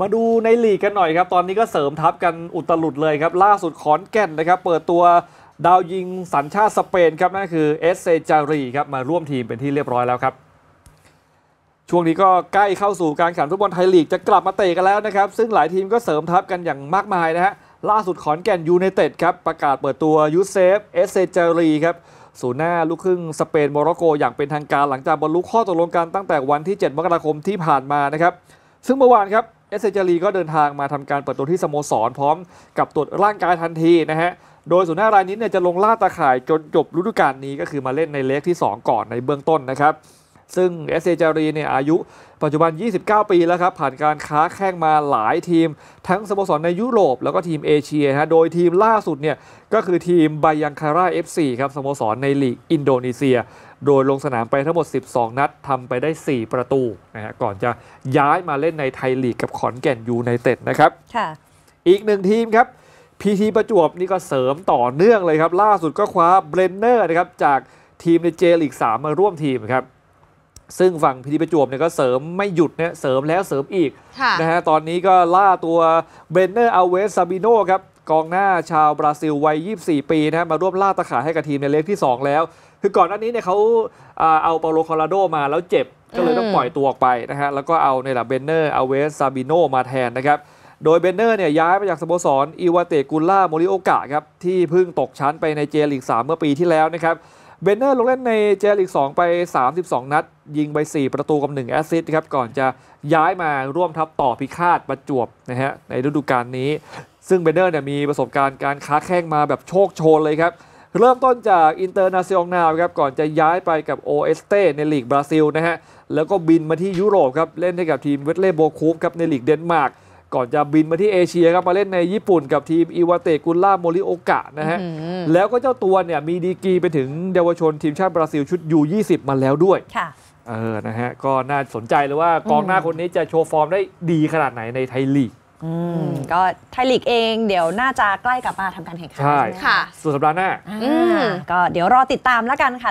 มาดูในลีกกันหน่อยครับ ตอนนี้ก็เสริมทัพกันอุตลุดเลยครับ ล่าสุดขอนแก่นนะครับ เปิดตัวดาวยิงสัญชาติสเปนครับนั่นคือเอสเซจารีครับ มาร่วมทีมเป็นที่เรียบร้อยแล้วครับ ช่วงนี้ก็ใกล้เข้าสู่การแข่งฟุตบอลไทยลีกจะกลับมาเตะกันแล้วนะครับ ซึ่งหลายทีมก็เสริมทัพกันอย่างมากมายนะฮะ ล่าสุดขอนแก่นยูไนเต็ดครับประกาศเปิดตัวยูเซฟเอสเซจารีครับศูนย์หน้าลูกครึ่งสเปนโมร็อกโกอย่างเป็นทางการหลังจากบรรลุข้อตกลงกันตั้งแต่วันที่7มกราคมที่ผ่านมานะครับ ซึ่งเมื่อวานครับเอสเซจารีก็เดินทางมาทำการเปิดตัวที่สโมสรพร้อมกับตรวจร่างกายทันทีนะฮะ โดยสุนหน้ารายนี้เนี่ยจะลงล่าตาข่ายจนจบฤดูกาลนี้ก็คือมาเล่นในเล็กที่ 2 ก่อนในเบื้องต้นนะครับซึ่งเอสเอจารีเนี่ยอายุปัจจุบัน 29 ปีแล้วครับ ผ่านการค้าแข่งมาหลายทีม ทั้งสโมสรในยุโรปแล้วก็ทีมเอเชียฮะโดยทีมล่าสุดเนี่ยก็คือทีมไบยังคาร่าเอซีครับ สโมสรในลีกอินโดนีเซีย โดยลงสนามไปทั้งหมด 12 นัดทำไปได้ 4 ประตูนะฮะก่อนจะย้ายมาเล่นในไทยลีกกับขอนแก่นยูไนเต็ดนะครับอีกหนึ่งทีมครับพีทีประจวบนี่ก็เสริมต่อเนื่องเลยครับล่าสุดก็คว้าเบรนเนอร์นะครับจากทีมในเจลีก3มาร่วมทีมครับซึ่งฝั่งพีทีประจวบเนี่ยก็เสริมไม่หยุดเนี่ยเสริมแล้วเสริมอีกนะฮะตอนนี้ก็ล่าตัวเบนเนอร์อาเวสซาบิโนครับ กองหน้าชาวบราซิล วัย 24 ปีนะมาร่วมล่าตะขาให้กับทีมในเล็กที่ 2 แล้ว คือก่อนหน้านี้เนี่ยเขาเอาเปาโลคอราโดมาแล้วเจ็บ ก็เลยต้องปล่อยตัวออกไปนะฮะแล้วก็เอาเนี่ยแหละเบนเนอร์อาเวสซาบิโนมาแทนนะครับ โดยเบนเนอร์เนี่ยย้ายมาจากสโมสรอิวาเตกุล่าโมริโอกะครับที่เพิ่งตกชั้นไปในเจลิก3เมื่อปีที่แล้วนะครับเบนเนอร์ลงเล่นในเจลีก 2 ไป 32 นัด ยิงไป4ประตูกับ1แอสซิสต์ครับก่อนจะย้ายมาร่วมทัพต่อพิฆาตประจวบนะฮะในฤดูกาลนี้ ซึ่งเบนเนอร์เนี่ยมีประสบการณ์การค้าแข้งมาแบบโชคโชนเลยครับ เริ่มต้นจากอินเตอร์นาซิองนาครับก่อนจะย้ายไปกับโอเอสเตในลีกบราซิลนะฮะแล้วก็บินมาที่ยุโรปครับเล่นให้กับทีมเวสเล่โบคูฟครับในลีกเดนมาร์กก่อนจะบินมาที่เอเชียครับมาเล่นในญี่ปุ่นกับทีมอิวาเตกุล่าโมริโอกะนะฮะแล้วก็เจ้าตัวเนี่ยมีดีกีไปถึงเยาวชนทีมชาติบราซิลชุดยู20 มาแล้วด้วยเออนะฮะก็น่าสนใจเลยว่ากองหน้าคนนี้จะโชว์ฟอร์มได้ดีขนาดไหนในไทยลีกก็ไทยลีกเองเดี๋ยวน่าจะใกล้กลับมาทำการแข่งขันใช่ค่ะสุดสัปดาห์หน้าก็เดี๋ยวรอติดตามแล้วกันค่ะ